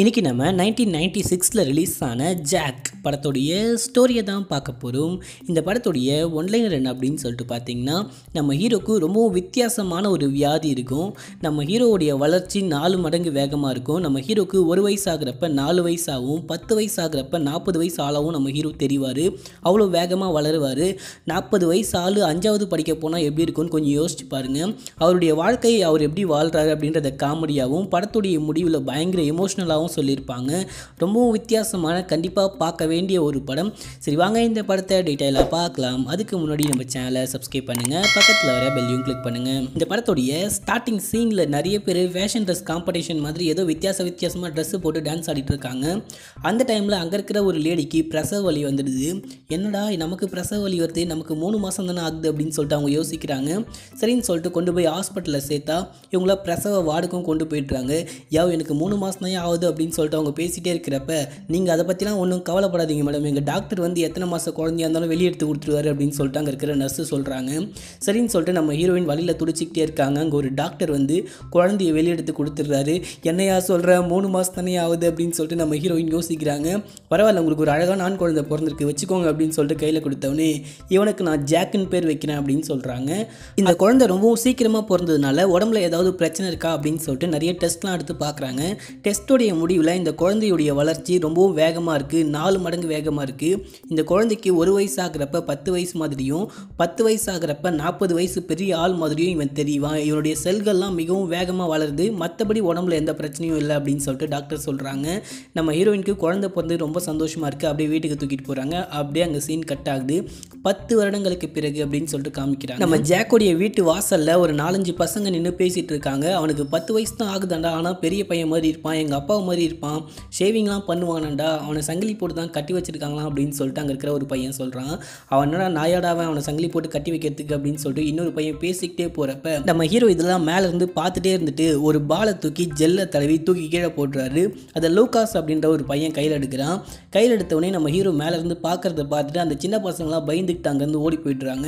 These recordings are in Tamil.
இன்றைக்கி நம்ம நைன்டீன் நைன்டி சிக்ஸில் ரிலீஸ் ஆன ஜாக் படத்துடைய ஸ்டோரியை தான் பார்க்க போகிறோம் இந்த படத்துடைய ஒன்லைனர் என்ன அப்படின்னு சொல்லிட்டு பார்த்தீங்கன்னா நம்ம ஹீரோக்கு ரொம்பவும் வித்தியாசமான ஒரு வியாதி இருக்கும் நம்ம ஹீரோவுடைய வளர்ச்சி நாலு மடங்கு வேகமாக இருக்கும் நம்ம ஹீரோக்கு ஒரு வயசாகிறப்ப நாலு வயசாகவும் பத்து வயசாகிறப்ப நாற்பது வயசு ஆளாகவும் நம்ம ஹீரோ தெரிவார் அவ்வளோ வேகமாக வளருவார் நாற்பது வயசு ஆள் அஞ்சாவது படிக்க போனால் எப்படி இருக்கும்னு கொஞ்சம் யோசிச்சு பாருங்கள் அவருடைய வாழ்க்கையை அவர் எப்படி வாழ்கிறாரு அப்படின்றத காமெடியாகவும் படத்துடைய முடிவில் பயங்கர எமோஷ்னலாகவும் கதையாகவும் சொல்லியிருப்பாங்க ரொம்பவும் வித்தியாசமான கண்டிப்பாக பார்க்க வேண்டிய ஒரு படம் சரி வாங்க இந்த படத்தை டீட்டெயிலாக பார்க்கலாம் அதுக்கு முன்னாடி நம்ம சேனலை சப்ஸ்கிரைப் பண்ணுங்கள் பக்கத்தில் வர பெல்லையும் கிளிக் பண்ணுங்கள் இந்த படத்துடைய ஸ்டார்டிங் சீனில் நிறைய பேர் ஃபேஷன் ட்ரெஸ் காம்படிஷன் மாதிரி ஏதோ வித்தியாச வித்தியாசமாக ட்ரெஸ்ஸு போட்டு டான்ஸ் ஆடிட்டு இருக்காங்க அந்த டைமில் அங்கே இருக்கிற ஒரு லேடிக்கு பிரசவ வலி வந்துடுது என்னடா நமக்கு பிரசவ வலி வருது நமக்கு மூணு மாதம் தானே ஆகுது அப்படின்னு சொல்லிட்டு அவங்க யோசிக்கிறாங்க சரின்னு சொல்லிட்டு கொண்டு போய் ஹாஸ்பிட்டலில் சேர்த்தா இவங்கள பிரசவ வார்டுக்கும் கொண்டு போயிடுறாங்க யா எனக்கு மூணு மாதம் தான் ஆகுது அப்படின்னு சொல்லிட்டு அவங்க பேசிகிட்டே இருக்கிறப்ப நீங்கள் அதை பற்றிலாம் ஒன்றும் கவலைப்படாதீங்க மேடம் எங்கள் டாக்டர் வந்து எத்தனை மாதம் குழந்தையாக இருந்தாலும் வெளியே எடுத்து கொடுத்துருவாரு அப்படின்னு சொல்லிட்டு அங்கே இருக்கிற நர்ஸு சொல்கிறாங்க சரின்னு சொல்லிட்டு நம்ம ஹீரோயின் வழியில் துடிச்சிக்கிட்டே இருக்காங்க அங்கே ஒரு டாக்டர் வந்து குழந்தைய வெளியே எடுத்து கொடுத்துட்றாரு என்னையா சொல்கிற மூணு மாதம் தானே ஆகுது அப்படின்னு சொல்லிட்டு நம்ம ஹீரோயின் யோசிக்கிறாங்க பரவாயில்ல உங்களுக்கு ஒரு அழகான ஆண் குழந்தை பிறந்திருக்கு வச்சுக்கோங்க அப்படின்னு சொல்லிட்டு கையில் கொடுத்தவனே இவனுக்கு நான் ஜாக்கின் பேர் வைக்கிறேன் அப்படின்னு சொல்கிறாங்க இந்த குழந்தை ரொம்பவும் சீக்கிரமாக பிறந்ததுனால உடம்புல ஏதாவது பிரச்சனை இருக்கா அப்படின்னு சொல்லிட்டு நிறைய டெஸ்ட்லாம் எடுத்து பார்க்குறாங்க டெஸ்ட்டோடைய முடிவில் இந்த குழந்தையுடைய வளர்ச்சி ரொம்பவும் வேகமாக இருக்குது நாலு மடங்கு வேகமாக இருக்குது இந்த குழந்தைக்கு ஒரு வயசு ஆகிறப்ப பத்து வயசு மாதிரியும் பத்து வயசு ஆகிறப்ப நாற்பது வயசு பெரிய ஆள் மாதிரியும் இவன் தெரியவான் இவனுடைய செல்கள்லாம் மிகவும் வேகமாக வளருது மற்றபடி உடம்புல எந்த பிரச்சனையும் இல்லை அப்படின்னு சொல்லிட்டு டாக்டர் சொல்கிறாங்க நம்ம ஹீரோயினுக்கு குழந்தை பிறந்து ரொம்ப சந்தோஷமாக இருக்குது அப்படியே வீட்டுக்கு தூக்கிட்டு போகிறாங்க அப்படியே அங்கே சீன் கட் ஆகுது பத்து வருடங்களுக்கு பிறகு அப்படின்னு சொல்லிட்டு காமிக்கிறாங்க நம்ம ஜாக்கோடைய வீட்டு வாசலில் ஒரு நாலஞ்சு பசங்க நின்று பேசிகிட்டு இருக்காங்க அவனுக்கு பத்து வயசு தான் ஆகுதாண்டா ஆனால் பெரிய பையன் மாதிரி இருப்பான் எங்கள் அப்பா மாதிரி இருப்பான் ஷேவிங்லாம் பண்ணுவானண்டா அவனை சங்கிலி போட்டு தான் கட்டி வச்சுருக்காங்களாம் அப்படின்னு சொல்லிட்டு அங்கே இருக்கிற ஒரு பையன் சொல்கிறான் அவன் என்னடா நாயாடாவை அவனை சங்கிலி போட்டு கட்டி வைக்கிறதுக்கு அப்படின்னு சொல்லிட்டு இன்னொரு பையன் பேசிக்கிட்டே போகிறப்ப நம்ம ஹீரோ இதெல்லாம் மேலே இருந்து பார்த்துட்டே இருந்துட்டு ஒரு பாலை தூக்கி ஜெல்லை தடவி தூக்கி கீழே போட்டுறாரு அதை லூகாஸ் அப்படின்ற ஒரு பையன் கையில் எடுக்கிறான் கையில் எடுத்தவொடனே நம்ம ஹீரோ மேலேருந்து பார்க்குறத பார்த்துட்டு அந்த சின்ன பசங்களாம் பயந்துக்கிட்டு அங்கேருந்து ஓடி போயிடுறாங்க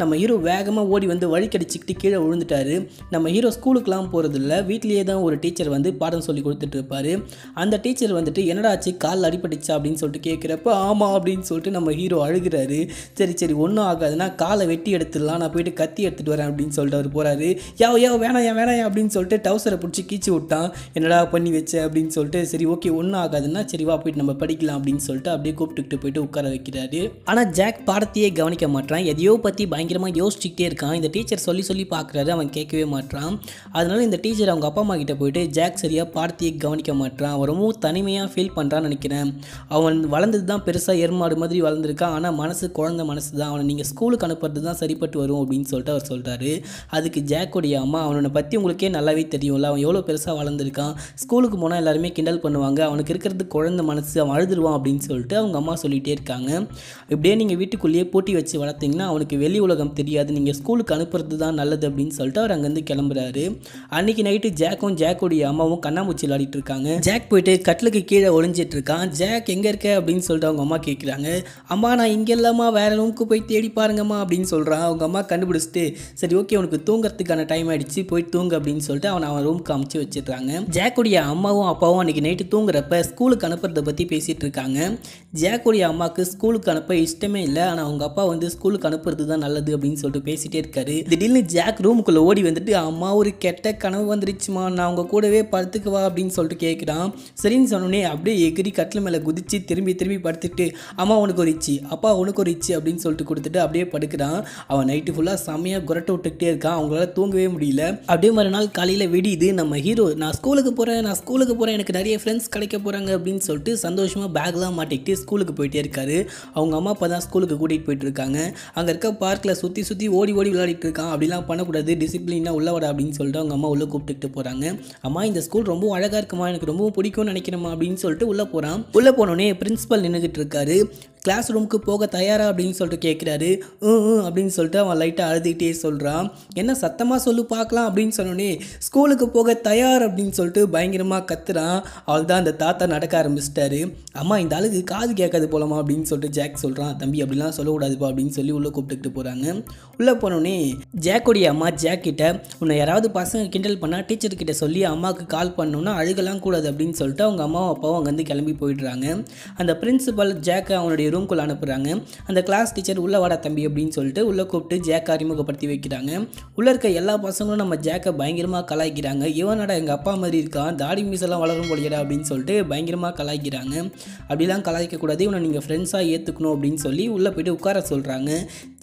நம்ம ஹீரோ வேகமாக ஓடி வந்து வழி கடிச்சிக்கிட்டு கீழே விழுந்துட்டாரு நம்ம ஹீரோ ஸ்கூலுக்குலாம் போகிறதில்ல வீட்லேயே தான் ஒரு டீச்சர் வந்து பாடம் சொல்லி கொடுத்துட்டு இருப்பாரு அந்த டீச்சர் வந்துட்டு என்னடாச்சு கால் அடிபட்டுச்சா அப்படின்னு சொல்லிட்டு கேட்குறப்ப ஆமாம் அப்படின்னு சொல்லிட்டு நம்ம ஹீரோ அழுகிறாரு சரி சரி ஒன்றும் ஆகாதுன்னா காலை வெட்டி எடுத்துடலாம் நான் போயிட்டு கத்தி எடுத்துகிட்டு வரேன் அப்படின்னு சொல்லிட்டு அவர் போகிறாரு யோ யோ வேணாம் ஏன் வேணாம் அப்படின்னு சொல்லிட்டு டவுசரை பிடிச்சி கீச்சு விட்டான் என்னடா பண்ணி வச்ச அப்படின்னு சொல்லிட்டு சரி ஓகே ஒன்றும் ஆகாதுன்னா சரி வா போயிட்டு நம்ம படிக்கலாம் அப்படின்னு சொல்லிட்டு அப்படியே கூப்பிட்டுக்கிட்டு போயிட்டு உட்கார வைக்கிறாரு ஆனால் ஜாக் பாடத்தையே கவனிக்க மாட்டான் எதையோ பற்றி பயங்கரமாக யோசிச்சுக்கிட்டே இருக்கான் இந்த டீச்சர் சொல்லி சொல்லி பார்க்குறாரு அவன் கேட்கவே மாட்டான் அதனால இந்த டீச்சர் அவங்க அப்பா அம்மா கிட்ட போயிட்டு ஜாக் சரியாக பாடத்தையே கவனிக்க மாட்டான் மாட்டுறான் அவன் தனிமையாக ஃபீல் பண்ணுறான்னு நினைக்கிறேன் அவன் வளர்ந்தது தான் பெருசாக ஏர்மாடு மாதிரி வளர்ந்துருக்கான் ஆனால் மனசு குழந்த மனசு தான் அவனை நீங்கள் ஸ்கூலுக்கு அனுப்புறது தான் சரிப்பட்டு வரும் அப்படின்னு சொல்லிட்டு அவர் சொல்கிறாரு அதுக்கு ஜாக்கோடைய அம்மா அவனை பற்றி உங்களுக்கே நல்லாவே தெரியும்ல அவன் எவ்வளோ பெருசாக வளர்ந்துருக்கான் ஸ்கூலுக்கு போனால் எல்லாருமே கிண்டல் பண்ணுவாங்க அவனுக்கு இருக்கிறது குழந்த மனசு அவன் அழுதுருவான் அப்படின்னு சொல்லிட்டு அவங்க அம்மா சொல்லிகிட்டே இருக்காங்க இப்படியே நீங்கள் வீட்டுக்குள்ளேயே போட்டி வச்சு வளர்த்திங்கன்னா அவனுக்கு வெளி உலகம் தெரியாது நீங்கள் ஸ்கூலுக்கு அனுப்புறது தான் நல்லது அப்படின்னு சொல்லிட்டு அவர் அங்கேருந்து கிளம்புறாரு அன்றைக்கி நைட்டு ஜாக்கும் ஜாக்கோடைய அம்மாவும் கண்ணாமூச்சி விளாடிட்டு இருக்காங்க ஜாக் போயிட்டு கட்டிலுக்கு கீழே ஒளிஞ்சிட்டு இருக்கான் ஜாக் எங்கே இருக்க அப்படின்னு சொல்லிட்டு அவங்க அம்மா கேட்குறாங்க அம்மா நான் இங்கே இல்லாமா வேறு ரூமுக்கு போய் தேடி பாருங்கம்மா அப்படின்னு சொல்கிறான் அவங்க அம்மா கண்டுபிடிச்சிட்டு சரி ஓகே உனக்கு தூங்குறதுக்கான டைம் ஆயிடுச்சு போய் தூங்கு அப்படின்னு சொல்லிட்டு அவனை அவன் ரூமுக்கு அமுச்சு வச்சிருக்காங்க ஜாக்குடைய அம்மாவும் அப்பாவும் அன்னைக்கு நைட்டு தூங்குறப்ப ஸ்கூலுக்கு அனுப்புறதை பற்றி பேசிகிட்டு இருக்காங்க ஜாக்குடைய அம்மாவுக்கு ஸ்கூலுக்கு அனுப்ப இஷ்டமே இல்லை ஆனால் அவங்க அப்பா வந்து ஸ்கூலுக்கு அனுப்புறது தான் நல்லது அப்படின்னு சொல்லிட்டு பேசிகிட்டே இருக்காரு திடீர்னு ஜாக் ரூமுக்குள்ளே ஓடி வந்துட்டு அம்மா ஒரு கெட்ட கனவு வந்துருச்சுமா நான் அவங்க கூடவே படுத்துக்குவா அப்படின்னு சொல்லிட்டு கேட்குறேன் கேட்டான் சரின்னு சொன்னோடனே அப்படியே எகிரி கட்டில் மேலே குதித்து திரும்பி திரும்பி படுத்துட்டு அம்மா உனக்கு ஒரு இச்சி அப்பா உனக்கு ஒரு இச்சி அப்படின்னு சொல்லிட்டு கொடுத்துட்டு அப்படியே படுக்கிறான் அவன் நைட்டு ஃபுல்லாக செம்மையாக குரட்டை விட்டுக்கிட்டே இருக்கான் அவங்களால தூங்கவே முடியல அப்படியே மறுநாள் காலையில் வெடியுது நம்ம ஹீரோ நான் ஸ்கூலுக்கு போகிறேன் நான் ஸ்கூலுக்கு போகிறேன் எனக்கு நிறைய ஃப்ரெண்ட்ஸ் கிடைக்க போகிறாங்க அப்படின்னு சொல்லிட்டு சந்தோஷமாக பேக்லாம் மாட்டிக்கிட்டு ஸ்கூலுக்கு போயிட்டே இருக்காரு அவங்க அம்மா அப்பா தான் ஸ்கூலுக்கு கூட்டிகிட்டு போயிட்டுருக்காங்க இருக்காங்க அங்கே இருக்க பார்க்கில் சுற்றி சுற்றி ஓடி ஓடி விளையாடிட்டு இருக்கான் அப்படிலாம் பண்ணக்கூடாது டிசிப்ளினாக உள்ள வர அப்படின்னு சொல்லிட்டு அவங்க அம்மா உள்ளே கூப்பிட்டுக்கிட்டு போகிறாங்க அம்மா இந்த ஸ்கூல் ரொம்ப அழகாக இருக்குமா எனக்கு ரொம்பவும் பிடிக்கும்னு நினைக்கிறோமா அப்படின்னு சொல்லிட்டு உள்ளே போகிறான் உள்ளே போனோடனே பிரின்ஸிபல் நின்றுக்கிட்டு இருக்காரு கிளாஸ் ரூமுக்கு போக தயாரா அப்படின்னு சொல்லிட்டு கேட்குறாரு ம் அப்படின்னு சொல்லிட்டு அவன் லைட்டாக அழுதுகிட்டே சொல்கிறான் என்ன சத்தமாக சொல்லு பார்க்கலாம் அப்படின்னு சொன்னோடனே ஸ்கூலுக்கு போக தயார் அப்படின்னு சொல்லிட்டு பயங்கரமாக கத்துறான் அவள் தான் அந்த தாத்தா நடக்க ஆரம்பிச்சிட்டாரு அம்மா இந்த ஆளுக்கு காது கேட்காது போலாமா அப்படின்னு சொல்லிட்டு ஜாக் சொல்கிறான் தம்பி அப்படிலாம் சொல்லக்கூடாதுப்பா அப்படின்னு சொல்லி உள்ளே கூப்பிட்டுக்கிட்டு போகிறாங்க உள்ளே போனோடனே ஜாக்கோடைய அம்மா ஜாக் உன்னை யாராவது பசங்க கிண்டல் பண்ணால் டீச்சர் கிட்ட சொல்லி அம்மாவுக்கு கால் பண்ணோன்னா அழுகலாம் கூடாது அப்படின்னு சொல்லிட்டு அவங்க அம்மாவும் அப்பாவும் அங்கேருந்து கிளம்பி போயிடுறாங்க அந்த பிரின்ஸிபல் ஜாக் அவனுடைய ரூம்குள்ளே அனுப்புகிறாங்க அந்த கிளாஸ் டீச்சர் உள்ளே வாடா தம்பி அப்படின்னு சொல்லிட்டு உள்ளே கூப்பிட்டு ஜேக்கை அறிமுகப்படுத்தி வைக்கிறாங்க உள்ளே இருக்க எல்லா பசங்களும் நம்ம ஜேக்கை பயங்கரமாக கலாய்க்கிறாங்க இவனடா எங்கள் அப்பா மாதிரி இருக்கான் தாடி மீசெல்லாம் வளரும் போலியடா அப்படின்னு சொல்லிட்டு பயங்கரமாக கலாய்க்கிறாங்க அப்படிலாம் கலாய்க்கக்கூடாது இவனை நீங்கள் ஃப்ரெண்ட்ஸாக ஏற்றுக்கணும் அப்படின்னு சொல்லி உள்ளே போய்ட்டு உட்கார சொல்கிறாங்க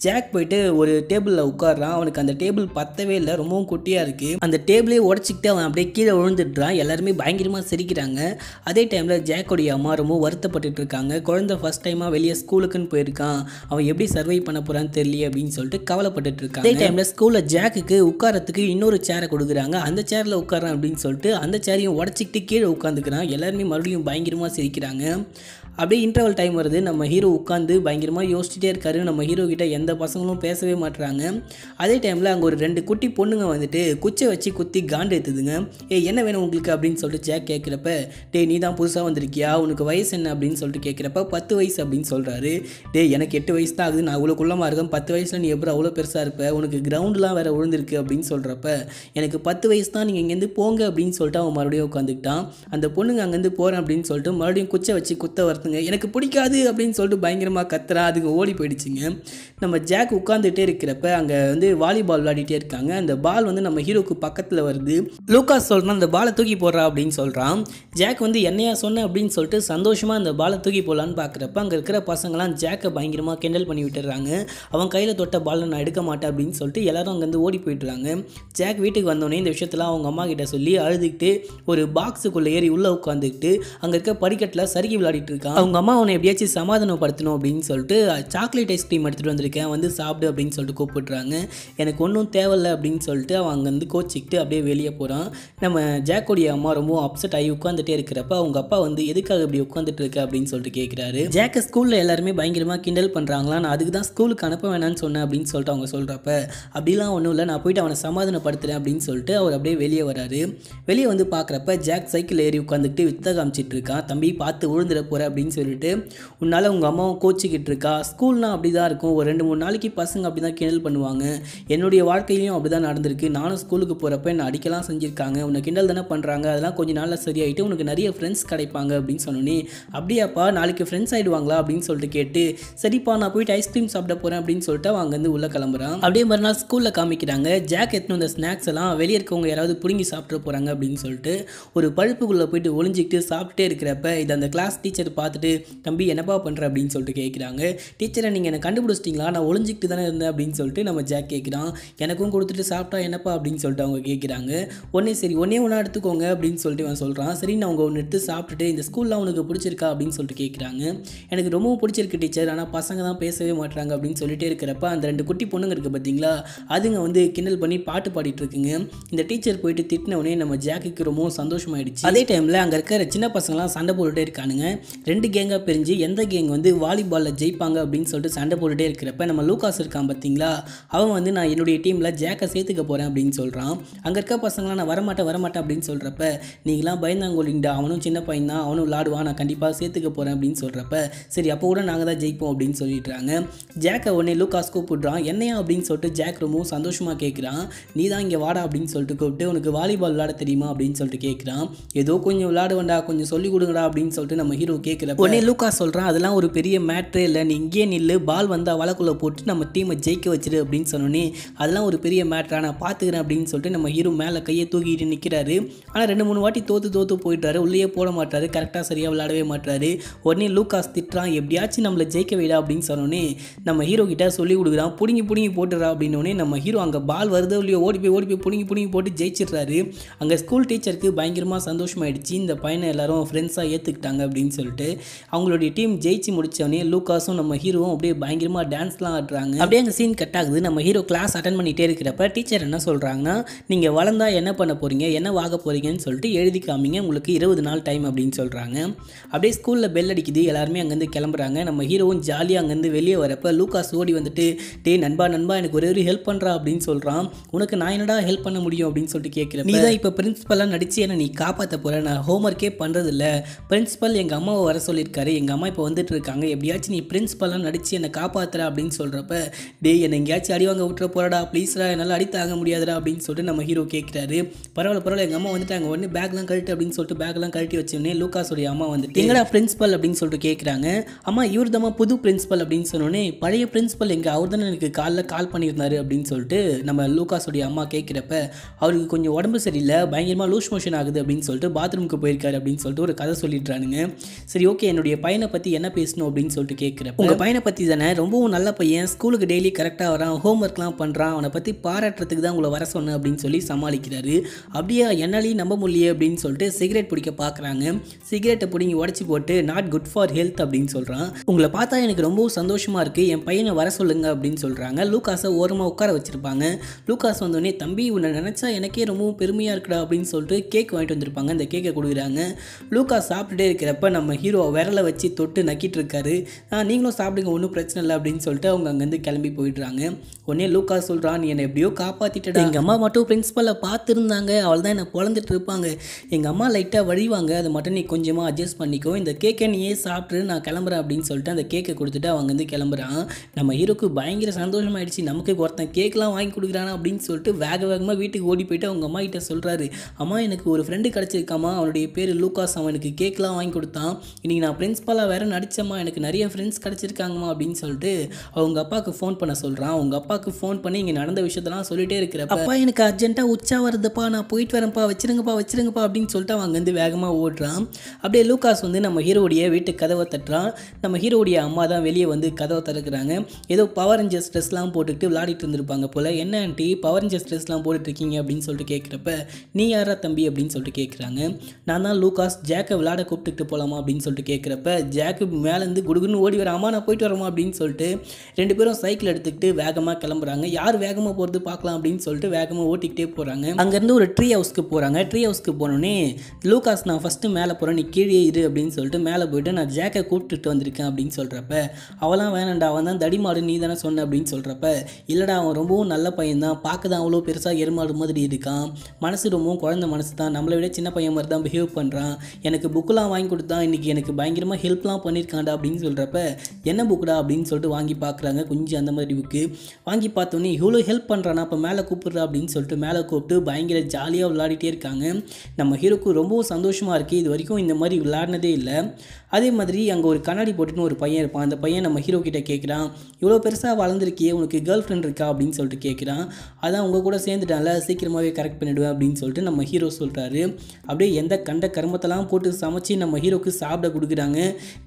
ஜாக் போயிட்டு ஒரு டேபிளில் உட்காடுறான் அவனுக்கு அந்த டேபிள் பத்தவே இல்லை ரொம்பவும் குட்டியாக இருக்குது அந்த டேபிளே உடச்சிக்கிட்டு அவன் அப்படியே கீழே விழுந்துடுறான் எல்லாருமே பயங்கரமாக சிரிக்கிறாங்க அதே டைமில் ஜாக்கோடைய அம்மா ரொம்ப வருத்தப்பட்டு இருக்காங்க குழந்தை ஃபஸ்ட் டைமாக வெளியே ஸ்கூலுக்குன்னு போயிருக்கான் அவன் எப்படி சர்வை பண்ண போறான்னு தெரியல அப்படின்னு சொல்லிட்டு கவலைப்பட்டு இருக்கான் அதே டைம்ல ஸ்கூலில் ஜாக்குக்கு உட்காரத்துக்கு இன்னொரு சேரை கொடுக்குறாங்க அந்த சேர்ல உட்காரான் அப்படின்னு சொல்லிட்டு அந்த சேரையும் உடச்சிக்கிட்டு கீழே உட்காந்துக்கிறான் எல்லாருமே மறுபடியும் பயங்கரமா சிரிக்கிறாங்க அப்படியே இன்டர்வல் டைம் வருது நம்ம ஹீரோ உட்காந்து பயங்கரமாக யோசிச்சுட்டே இருக்காரு நம்ம ஹீரோ கிட்ட எந்த பசங்களும் பேசவே மாட்டுறாங்க அதே டைமில் அங்கே ஒரு ரெண்டு குட்டி பொண்ணுங்க வந்துட்டு குச்சை வச்சு குத்தி காண்டு எடுத்துதுங்க ஏ என்ன வேணும் உங்களுக்கு அப்படின்னு சொல்லிட்டு ஜே கேட்குறப்ப டே நீ தான் புதுசாக வந்திருக்கியா உனக்கு வயசு என்ன அப்படின்னு சொல்லிட்டு கேட்குறப்ப பத்து வயசு அப்படின்னு சொல்கிறாரு டே எனக்கு எட்டு வயசு தான் ஆகுது நான் அவ்வளோ குள்ளமாக இருக்கேன் பத்து வயசில் நீ எப்படி அவ்வளோ பெருசாக இருப்ப உனக்கு கிரவுண்டெலாம் வேறு விழுந்திருக்கு அப்படின்னு சொல்கிறப்ப எனக்கு பத்து வயசு தான் நீங்கள் இங்கேருந்து போங்க அப்படின்னு சொல்லிட்டு அவன் மறுபடியும் உட்காந்துக்கிட்டான் அந்த பொண்ணுங்க அங்கேருந்து போகிறேன் அப்படின்னு சொல்லிட்டு மறுபடியும் குச்சை வச்சு குத்த வரத்து பார்த்துங்க எனக்கு பிடிக்காது அப்படின்னு சொல்லிட்டு பயங்கரமாக கத்துறா அதுக்கு ஓடி போயிடுச்சுங்க நம்ம ஜாக் உட்காந்துட்டே இருக்கிறப்ப அங்கே வந்து வாலிபால் விளையாடிட்டே இருக்காங்க அந்த பால் வந்து நம்ம ஹீரோக்கு பக்கத்தில் வருது லூக்காஸ் சொல்கிறான் அந்த பாலை தூக்கி போடுறா அப்படின்னு சொல்கிறான் ஜாக் வந்து என்னையா சொன்ன அப்படின்னு சொல்லிட்டு சந்தோஷமாக அந்த பாலை தூக்கி போடலான்னு பார்க்குறப்ப அங்கே இருக்கிற பசங்களாம் ஜாக்கை பயங்கரமாக கிண்டல் பண்ணி விட்டுறாங்க அவன் கையில் தொட்ட பாலை நான் எடுக்க மாட்டேன் அப்படின்னு சொல்லிட்டு எல்லாரும் அங்கேருந்து ஓடி போயிட்டுறாங்க ஜாக் வீட்டுக்கு வந்தோடனே இந்த விஷயத்தெல்லாம் அவங்க அம்மா கிட்ட சொல்லி அழுதுகிட்டு ஒரு பாக்ஸுக்குள்ளே ஏறி உள்ளே உட்காந்துக்கிட்டு அங்கே இருக்க படிக்கட்டில் சறுக்கி விளையாடிட்டு இருக்கான் அவங்க அம்மா அவனை எப்படியாச்சும் சமாதானப்படுத்தணும் அப்படின்னு சொல்லிட்டு சாக்லேட் ஐஸ்கிரீம் எடுத்துகிட்டு வந்து வந்திருக்கேன் வந்து சாப்பிடு அப்படின்னு சொல்லிட்டு கூப்பிட்றாங்க எனக்கு ஒன்றும் தேவையில்ல அப்படின்னு சொல்லிட்டு அவன் அங்கேருந்து கோச்சிக்கிட்டு அப்படியே வெளியே போகிறான் நம்ம ஜாக்கோடைய அம்மா ரொம்ப அப்செட் ஆகி உட்காந்துட்டே இருக்கிறப்ப அவங்க அப்பா வந்து எதுக்காக இப்படி உட்காந்துட்டு இருக்க அப்படின்னு சொல்லிட்டு கேட்குறாரு ஜாக்கை ஸ்கூலில் எல்லாருமே பயங்கரமாக கிண்டல் பண்ணுறாங்களா நான் அதுக்கு தான் ஸ்கூலுக்கு அனுப்ப வேணான்னு சொன்னேன் அப்படின்னு சொல்லிட்டு அவங்க சொல்கிறப்ப அப்படிலாம் ஒன்றும் இல்லை நான் போயிட்டு அவனை சமாதானப்படுத்துகிறேன் அப்படின்னு சொல்லிட்டு அவர் அப்படியே வெளியே வராரு வெளியே வந்து பார்க்குறப்ப ஜாக் சைக்கிள் ஏறி உட்காந்துக்கிட்டு வித்த காமிச்சிட்டு இருக்கான் தம்பி பார்த்து விழுந்துட போகிற அப்படின்னு சொல்லிட்டு உன்னால் உங்கள் அம்மாவும் கோச்சிக்கிட்டு இருக்கா ஸ்கூல்னால் அப்படி தான் இருக்கும் ஒரு ரெண்டு மூணு நாளைக்கு பசங்க அப்படி தான் கிண்டல் பண்ணுவாங்க என்னுடைய வாழ்க்கையிலையும் அப்படி தான் நடந்திருக்கு நானும் ஸ்கூலுக்கு போகிறப்ப என்னை அடிக்கலாம் செஞ்சுருக்காங்க உன்னை கிண்டல் தானே பண்ணுறாங்க அதெல்லாம் கொஞ்சம் நாளில் சரியாயிட்டு உனக்கு நிறைய ஃப்ரெண்ட்ஸ் கிடைப்பாங்க அப்படின்னு சொன்னோன்னே அப்படியாப்பா நாளைக்கு ஃப்ரெண்ட்ஸ் ஆகிடுவாங்களா அப்படின்னு சொல்லிட்டு கேட்டு சரிப்பா நான் போயிட்டு ஐஸ்கிரீம் சாப்பிட போகிறேன் அப்படின்னு சொல்லிட்டு அவங்க வந்து உள்ளே கிளம்புறான் அப்படியே மறுநாள் ஸ்கூலில் காமிக்கிறாங்க ஜாக் எத்தனை அந்த ஸ்நாக்ஸ் எல்லாம் வெளியே இருக்கவங்க யாராவது பிடுங்கி சாப்பிட போகிறாங்க அப்படின்னு சொல்லிட்டு ஒரு பழுப்புக்குள்ளே போயிட்டு ஒளிஞ்சிக்கிட்டு சாப்பிட்டே இருக்கிறப்ப இதை அந்த கிளாஸ் டீச்சர் பார்த்துட்டு தம்பி என்னப்பா பண்ணுற அப்படின்னு சொல்லிட்டு கேட்குறாங்க டீச்சரை நீங்கள் என்னை கண்டுபிடிச்சிட்டிங்களா கேட்குறாங்க நான் ஒளிஞ்சிக்கிட்டு தானே இருந்தேன் அப்படின்னு சொல்லிட்டு நம்ம ஜாக் கேட்குறான் எனக்கும் கொடுத்துட்டு சாப்பிட்டா என்னப்பா அப்படின்னு சொல்லிட்டு அவங்க கேட்குறாங்க உடனே சரி ஒன்னே ஒன்றா எடுத்துக்கோங்க அப்படின்னு சொல்லிட்டு அவன் சொல்கிறான் சரி நான் அவங்க ஒன்று எடுத்து சாப்பிட்டுட்டு இந்த ஸ்கூலில் உனக்கு பிடிச்சிருக்கா அப்படின்னு சொல்லிட்டு கேட்குறாங்க எனக்கு ரொம்பவும் பிடிச்சிருக்கு டீச்சர் ஆனால் பசங்க தான் பேசவே மாட்டாங்க அப்படின்னு சொல்லிட்டே இருக்கிறப்ப அந்த ரெண்டு குட்டி பொண்ணுங்க இருக்குது பார்த்தீங்களா அதுங்க வந்து கிண்டல் பண்ணி பாட்டு பாடிட்டு இருக்குங்க இந்த டீச்சர் போயிட்டு திட்டினவுடனே நம்ம ஜாக்குக்கு ரொம்பவும் சந்தோஷமாயிடுச்சு அதே டைமில் அங்கே இருக்கிற சின்ன பசங்களாம் சண்டை போட்டுகிட்டே இருக்கானுங்க ரெண்டு கேங்காக பிரிஞ்சு எந்த கேங் வந்து வாலிபாலில் ஜெயிப்பாங்க அப்படின்னு சொல்லிட்டு சண்டை போட்டுகிட்டே இருக்கிறப்ப இப்போ நம்ம லூகாஸ் இருக்கான் பார்த்தீங்களா அவன் வந்து நான் என்னுடைய டீமில் ஜேக்கை சேர்த்துக்க போகிறேன் அப்படின்னு சொல்கிறான் அங்கே இருக்க பசங்களாம் நான் வரமாட்டேன் வரமாட்டேன் அப்படின்னு சொல்கிறப்ப நீங்களாம் பயந்தாங்கோலிங்கடா அவனும் சின்ன பையன் தான் அவனும் விளாடுவான் நான் கண்டிப்பாக சேர்த்துக்க போகிறேன் அப்படின்னு சொல்கிறப்ப சரி அப்போ கூட நாங்கள் தான் ஜெயிப்போம் அப்படின்னு சொல்லிடுறாங்க ஜேக்கை உடனே லூகாஸ் கூப்பிடுறான் என்னையா அப்படின்னு சொல்லிட்டு ஜேக் ரொம்பவும் சந்தோஷமாக கேட்குறான் நீ தான் இங்கே வாடா அப்படின்னு சொல்லிட்டு கூப்பிட்டு உனக்கு வாலிபால் விளாட தெரியுமா அப்படின்னு சொல்லிட்டு கேட்குறான் ஏதோ கொஞ்சம் விளாடுவேண்டா கொஞ்சம் சொல்லி கொடுங்கடா அப்படின்னு சொல்லிட்டு நம்ம ஹீரோ கேட்குறப்ப உடனே லூகாஸ் சொல்கிறான் அதெல்லாம் ஒரு பெரிய மேட்ரே இல்லை நீ இங்கேயே நில்லு பால் வந்தால் அவளுக்குள்ள கோலை போட்டு நம்ம டீமை ஜெயிக்க வச்சிரு அப்படின்னு சொன்னோன்னே அதெல்லாம் ஒரு பெரிய மேட்ரா நான் பார்த்துக்கிறேன் அப்படின்னு சொல்லிட்டு நம்ம ஹீரோ மேலே கையை தூக்கிட்டு நிற்கிறாரு ஆனால் ரெண்டு மூணு வாட்டி தோற்று தோற்று போயிட்டாரு உள்ளேயே போட மாட்டாரு கரெக்டாக சரியாக விளையாடவே மாட்டாரு உடனே லூக்காஸ் திட்டுறான் எப்படியாச்சும் நம்மளை ஜெயிக்க வைடா அப்படின்னு சொன்னோன்னே நம்ம ஹீரோ கிட்ட சொல்லி கொடுக்குறான் பிடுங்கி பிடுங்கி போட்டுறா அப்படின்னோடனே நம்ம ஹீரோ அங்கே பால் வருதோ இல்லையோ ஓடி போய் ஓடி போய் பிடுங்கி பிடுங்கி போட்டு ஜெயிச்சிடுறாரு அங்கே ஸ்கூல் டீச்சருக்கு பயங்கரமாக சந்தோஷமாயிடுச்சு இந்த பையனை எல்லாரும் ஃப்ரெண்ட்ஸாக ஏற்றுக்கிட்டாங்க அப்படின்னு சொல்லிட்டு அவங்களுடைய டீம் ஜெயிச்சு முடித்தோடனே லூக்காஸும் நம்ம ஹீரோவும் அப்படியே பயங்கரமாக டான்ஸ் கிளாஸ்லாம் ஆடுறாங்க அப்படியே அங்கே சீன் கட் ஆகுது நம்ம ஹீரோ கிளாஸ் அட்டன் பண்ணிகிட்டே இருக்கிறப்ப டீச்சர் என்ன சொல்கிறாங்கன்னா நீங்கள் வளர்ந்தால் என்ன பண்ண போகிறீங்க என்ன வாங்க போகிறீங்கன்னு சொல்லிட்டு எழுதி காமிங்க உங்களுக்கு இருபது நாள் டைம் அப்படின்னு சொல்கிறாங்க அப்படியே ஸ்கூலில் பெல் அடிக்குது எல்லாருமே அங்கேருந்து கிளம்புறாங்க நம்ம ஹீரோவும் ஜாலியாக அங்கேருந்து வெளியே வரப்போ லூக்காஸ் ஓடி வந்துட்டு டே நண்பா நண்பா எனக்கு ஒரே ஒரு ஹெல்ப் பண்ணுறா அப்படின்னு சொல்கிறான் உனக்கு நான் என்னடா ஹெல்ப் பண்ண முடியும் அப்படின்னு சொல்லிட்டு கேட்குறேன் நீ தான் இப்போ பிரின்ஸிபலாக நடிச்சு என்னை நீ காப்பாற்ற போகிற நான் ஹோம்ஒர்க்கே பண்ணுறதில்ல பிரின்ஸிபல் எங்கள் அம்மாவை வர சொல்லியிருக்காரு எங்கள் அம்மா இப்போ வந்துட்டு இருக்காங்க எப்படியாச்சும் நீ பிரின்ஸிபலாக நடித்து என்னை காப்பாற்றுற அப்படின்னு சொல்கிறப்ப டே என்னை எங்கேயாச்சும் அடி வாங்க விட்டுற போகிறடா ப்ளீஸ்ரா என்னால் அடி தாங்க முடியாதுடா அப்படின்னு சொல்லிட்டு நம்ம ஹீரோ கேட்குறாரு பரவாயில்ல பரவாயில்ல எங்கள் அம்மா வந்துட்டு அங்கே உடனே பேக்லாம் கழட்டு அப்படின்னு சொல்லிட்டு பேக்லாம் கழட்டி வச்சோடனே லூக்காஸோடைய அம்மா வந்துட்டு எங்களா பிரின்ஸ்பல் அப்படின்னு சொல்லிட்டு கேட்குறாங்க அம்மா இவர் தான் புது பிரின்ஸ்பல் அப்படின்னு சொன்னோடனே பழைய பிரின்ஸ்பல் எங்கள் அவர் தானே எனக்கு காலில் கால் பண்ணியிருந்தாரு அப்படின்னு சொல்லிட்டு நம்ம லூக்காஸோடைய அம்மா கேட்குறப்ப அவருக்கு கொஞ்சம் உடம்பு சரியில்லை பயங்கரமாக லூஸ் மோஷன் ஆகுது அப்படின்னு சொல்லிட்டு பாத்ரூமுக்கு போயிருக்காரு அப்படின்னு சொல்லிட்டு ஒரு கதை சொல்லிடுறானுங்க சரி ஓகே என்னுடைய பையனை பற்றி என்ன பேசணும் அப்படின்னு சொல்லிட்டு கேட்குறேன் உங்கள் பையனை பற்றி தானே ரொம்பவும் நல்ல நல்ல பையன் ஸ்கூலுக்கு டெய்லி கரெக்டாக வரான் ஹோம் ஒர்க்லாம் பண்ணுறான் அவனை பற்றி பாராட்டுறதுக்கு தான் உங்களை வர சொன்னேன் அப்படின்னு சொல்லி சமாளிக்கிறாரு அப்படியே என்னாலையும் நம்ப முடியலையே அப்படின்னு சொல்லிட்டு சிகரெட் பிடிக்க பார்க்குறாங்க சிகரெட்டை பிடிங்கி உடச்சி போட்டு நாட் குட் ஃபார் ஹெல்த் அப்படின்னு சொல்கிறான் உங்களை பார்த்தா எனக்கு ரொம்பவும் சந்தோஷமாக இருக்குது என் பையனை வர சொல்லுங்க அப்படின்னு சொல்கிறாங்க லூக்காஸை ஓரமாக உட்கார வச்சுருப்பாங்க லூக்காஸ் வந்தோடனே தம்பி உன்னை நினச்சா எனக்கே ரொம்பவும் பெருமையாக இருக்குடா அப்படின்னு சொல்லிட்டு கேக் வாங்கிட்டு வந்திருப்பாங்க அந்த கேக்கை கொடுக்குறாங்க லூக்காஸ் சாப்பிட்டுட்டே இருக்கிறப்ப நம்ம ஹீரோ விரலை வச்சு தொட்டு நக்கிட்டு இருக்காரு நீங்களும் சாப்பிடுங்க ஒன்றும் பிரச்சனை இல்லை அப்படின்னு சொல்லிட்டு சொல்லிட்டு அவங்க அங்கேருந்து கிளம்பி போயிடுறாங்க உடனே லூக்கா சொல்கிறான் நீ என்னை எப்படியோ காப்பாற்றிட்டடா எங்கள் அம்மா மட்டும் பிரின்ஸிபலை பார்த்துருந்தாங்க அவள் தான் என்னை பிறந்துட்டு இருப்பாங்க எங்கள் அம்மா லைட்டாக வழிவாங்க அதை மட்டும் நீ கொஞ்சமாக அட்ஜஸ்ட் பண்ணிக்கோ இந்த கேக்கை நீயே சாப்பிட்டு நான் கிளம்புறேன் அப்படின்னு சொல்லிட்டு அந்த கேக்கை கொடுத்துட்டு அவங்க வந்து கிளம்புறான் நம்ம ஹீரோக்கு பயங்கர சந்தோஷமாயிடுச்சு நமக்கு ஒருத்தன் கேக்கெலாம் வாங்கி கொடுக்குறான் அப்படின்னு சொல்லிட்டு வேக வேகமாக வீட்டுக்கு ஓடி போயிட்டு அவங்க அம்மா கிட்ட சொல்கிறாரு அம்மா எனக்கு ஒரு ஃப்ரெண்டு கிடச்சிருக்காமா அவனுடைய பேர் லூக்காஸ் அவனுக்கு கேக்கெலாம் வாங்கி கொடுத்தான் இன்றைக்கி நான் பிரின்ஸ்பலாக வேறு நடித்தம்மா எனக்கு நிறைய ஃப்ரெண்ட்ஸ் கிடச்சிருக்காங்கம்மா அப்படின்னு சொல்லிட்டு அவங்க அப்பாவுக்கு ஃபோன் பண்ண சொல்கிறான் அவங்க அப்பாவுக்கு ஃபோன் பண்ணி இங்கே நடந்த விஷயத்தெல்லாம் சொல்லிட்டே இருக்கிறப்ப அப்பா எனக்கு அர்ஜென்ட்டாக உச்சா வருதுப்பா நான் போயிட்டு வரேன்ப்பா வச்சிருங்கப்பா வச்சிருங்கப்பா அப்படின்னு சொல்லிட்டு அவங்க வந்து வேகமாக ஓடுறான் அப்படியே லூக்காஸ் வந்து நம்ம ஹீரோடைய வீட்டு கதவை தட்டுறான் நம்ம ஹீரோடைய அம்மா தான் வெளியே வந்து கதவை திறக்கிறாங்க ஏதோ பவர் ரேஞ்சர்ஸ் ட்ரெஸ்லாம் போட்டுக்கிட்டு விளாடிட்டு இருந்திருப்பாங்க போல் என்ன ஆண்டி பவர் ரேஞ்சர்ஸ் ட்ரெஸ்லாம் போட்டுட்ருக்கீங்க அப்படின்னு சொல்லிட்டு கேட்குறப்ப நீ யாரா தம்பி அப்படின்னு சொல்லிட்டு கேட்குறாங்க நான் தான் லூகாஸ் ஜாக்கை விளாட கூப்பிட்டுக்கிட்டு போகலாமா அப்படின்னு சொல்லிட்டு கேட்குறப்ப ஜாக்கு மேலேருந்து குடுகுன்னு ஓடி வராமா நான் போயிட்டு வரமா அப்படின்னு சொல்லிட்டு ரெண்டு பேரும் சைக்கிள் எடுத்துக்கிட்டு வேகமாக கிளம்புறாங்க யார் வேகமாக போகிறது பார்க்கலாம் அப்படின்னு சொல்லிட்டு வேகமாக ஓட்டிக்கிட்டே போகிறாங்க அங்கேருந்து ஒரு ட்ரீ ஹவுஸ்க்கு போகிறாங்க ட்ரீ ஹவுஸ்க்கு போனோன்னே லூகாஸ் நான் ஃபஸ்ட்டு மேலே போகிறேன் நீ கீழே இரு அப்படின்னு சொல்லிட்டு மேலே போயிட்டு நான் ஜேக்கை கூப்பிட்டுட்டு வந்திருக்கேன் அப்படின்னு சொல்கிறப்ப அவெல்லாம் வேணாண்டா அவன் தான் தடிமாடு நீ தானே சொன்ன அப்படின்னு சொல்கிறப்ப இல்லைடா அவன் ரொம்பவும் நல்ல பையன் தான் பார்க்க தான் அவ்வளோ பெருசாக எருமாடு மாதிரி இருக்கான் மனசு ரொம்பவும் குழந்த மனசு தான் நம்மளை விட சின்ன பையன் மாதிரி தான் பிஹேவ் பண்ணுறான் எனக்கு புக்கெலாம் வாங்கி கொடுத்தான் இன்றைக்கி எனக்கு பயங்கரமாக ஹெல்ப்லாம் பண்ணியிருக்காண்டா அப்படின்னு சொல்கிறப்ப என்ன புக்குடா அப்படின்னு சொல்லிட்டு வாங்கிப்பா பார்க்குறாங்க குஞ்சு அந்த மாதிரி புக்கு வாங்கி பார்த்தோன்னே இவ்வளோ ஹெல்ப் பண்ணுறானா அப்போ மேலே கூப்பிட்றா அப்படின்னு சொல்லிட்டு மேலே கூப்பிட்டு பயங்கர ஜாலியாக விளையாடிட்டே இருக்காங்க நம்ம ஹீரோக்கு ரொம்பவும் சந்தோஷமாக இருக்குது இது வரைக்கும் இந்த மாதிரி விளையாடினதே இல்லை அதே மாதிரி அங்கே ஒரு கண்ணாடி போட்டுன்னு ஒரு பையன் இருப்பான் அந்த பையன் நம்ம ஹீரோ கிட்டே கேட்குறான் இவ்வளோ பெருசாக வளர்ந்துருக்கியே உனக்கு கேர்ள் ஃப்ரெண்ட் இருக்கா அப்படின்னு சொல்லிட்டு கேட்குறான் அதான் உங்கள் கூட சேர்ந்துட்டால சீக்கிரமாகவே கரெக்ட் பண்ணிவிடுவேன் அப்படின்னு சொல்லிட்டு நம்ம ஹீரோ சொல்கிறாரு அப்படியே எந்த கண்ட கர்மத்தெல்லாம் போட்டு சமைச்சு நம்ம ஹீரோக்கு சாப்பிட கொடுக்குறாங்க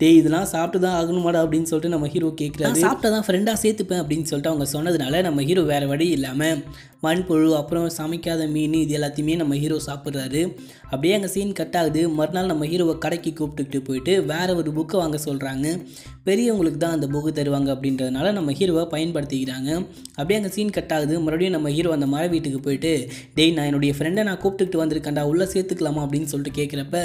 டே இதெல்லாம் சாப்பிட்டு தான் ஆகணுமாடா அப்படின்னு சொல்லிட்டு நம்ம ஹீரோ கேட்குறாரு சாப்பிட்டா தான் ஃப்ரெண்டாக சேர்த்துப்பேன் அப்படின்னு சொல்லிட்டு அவங்க சொன்னதுனால நம்ம ஹீரோ வேறு வழி இல்லாமல் மண்புழு அப்புறம் சமைக்காத மீன் இது எல்லாத்தையுமே நம்ம ஹீரோ சாப்பிட்றாரு அப்படியே அங்கே சீன் கட் ஆகுது மறுநாள் நம்ம ஹீரோவை கடைக்கு கூப்பிட்டுக்கிட்டு போயிட்டு வேறு ஒரு புக்கை வாங்க சொல்கிறாங்க பெரியவங்களுக்கு தான் அந்த புக்கு தருவாங்க அப்படின்றதுனால நம்ம ஹீரோவை பயன்படுத்திக்கிறாங்க அப்படியே அங்கே சீன் கட் ஆகுது மறுபடியும் நம்ம ஹீரோ அந்த மழை வீட்டுக்கு போயிட்டு டெய் நான் என்னுடைய ஃப்ரெண்டை நான் கூப்பிட்டுக்கிட்டு வந்திருக்கேன்டா உள்ளே சேர்த்துக்கலாமா அப்படின்னு சொல்லிட்டு கேட்குறப்ப